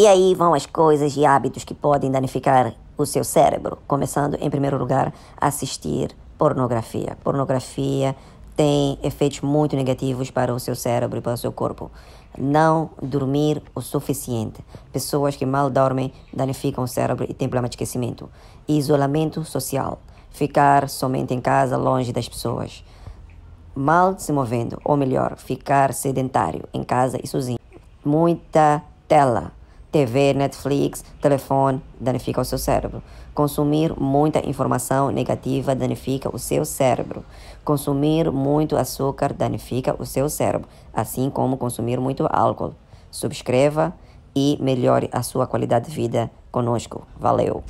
E aí vão as coisas e hábitos que podem danificar o seu cérebro, começando em primeiro lugar assistir pornografia. Pornografia tem efeitos muito negativos para o seu cérebro e para o seu corpo. Não dormir o suficiente. Pessoas que mal dormem danificam o cérebro e têm problema de esquecimento. Isolamento social. Ficar somente em casa, longe das pessoas. Mal se movendo, ou melhor, ficar sedentário em casa e sozinho. Muita tela TV, Netflix, telefone danifica o seu cérebro. Consumir muita informação negativa danifica o seu cérebro. Consumir muito açúcar danifica o seu cérebro, assim como consumir muito álcool. Subscreva e melhore a sua qualidade de vida conosco. Valeu!